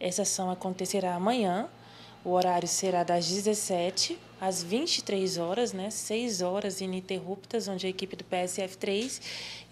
Essa ação acontecerá amanhã. O horário será das 17 às 23 horas, né? 6 horas ininterruptas, onde a equipe do PSF3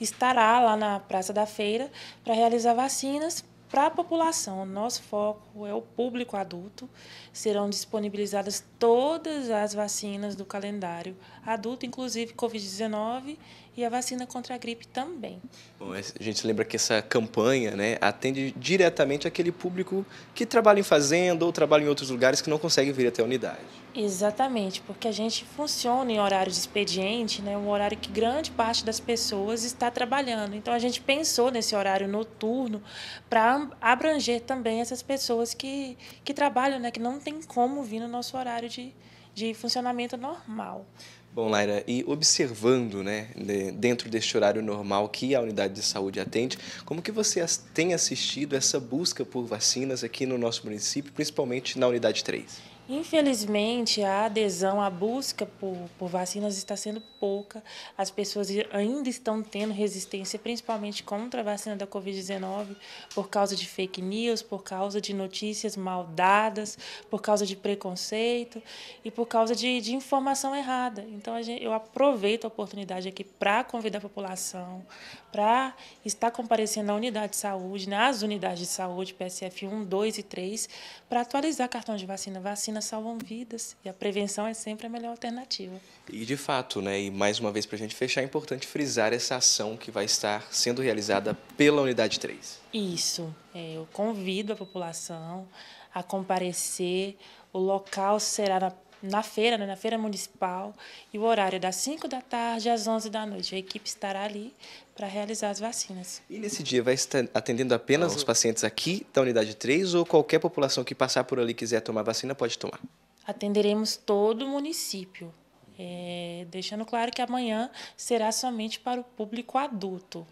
estará lá na Praça da Feira para realizar vacinas para a população. Nosso foco é o público adulto. Serão disponibilizadas todas as vacinas do calendário adulto, inclusive Covid-19 e a vacina contra a gripe também. Bom, a gente lembra que essa campanha né, atende diretamente aquele público que trabalha em fazenda ou trabalha em outros lugares que não consegue vir até a unidade. Exatamente, porque a gente funciona em horário de expediente, né, um horário que grande parte das pessoas está trabalhando. Então a gente pensou nesse horário noturno para abranger também essas pessoas que, que trabalham, né? Que não tem como vir no nosso horário de, de funcionamento normal. Bom, Laira, e observando, né, dentro deste horário normal que a unidade de saúde atende, como que você tem assistido essa busca por vacinas aqui no nosso município, principalmente na unidade 3? Infelizmente, a adesão à busca por, por, vacinas está sendo pouca. As pessoas ainda estão tendo resistência, principalmente contra a vacina da Covid-19, por causa de fake news, por causa de notícias mal dadas, por causa de preconceito e por por causa de, de informação errada. Então, gente, eu aproveito a oportunidade aqui para convidar a população, para estar comparecendo na unidade de saúde, nas unidades de saúde, PSF 1, 2 e 3, para atualizar cartão de vacina. Vacinas salvam vidas e a prevenção é sempre a melhor alternativa. E, de fato, né, e mais uma vez para a gente fechar, é importante frisar essa ação que vai estar sendo realizada pela unidade 3. Isso. É, eu convido a população a comparecer. O local será na na feira, né, na feira municipal, e o horário é das 5 da tarde às 11 da noite. A equipe estará ali para realizar as vacinas. E nesse dia vai estar atendendo apenas os pacientes aqui da unidade 3 ou qualquer população que passar por ali e quiser tomar vacina pode tomar? Atenderemos todo o município. É, deixando claro que amanhã será somente para o público adulto.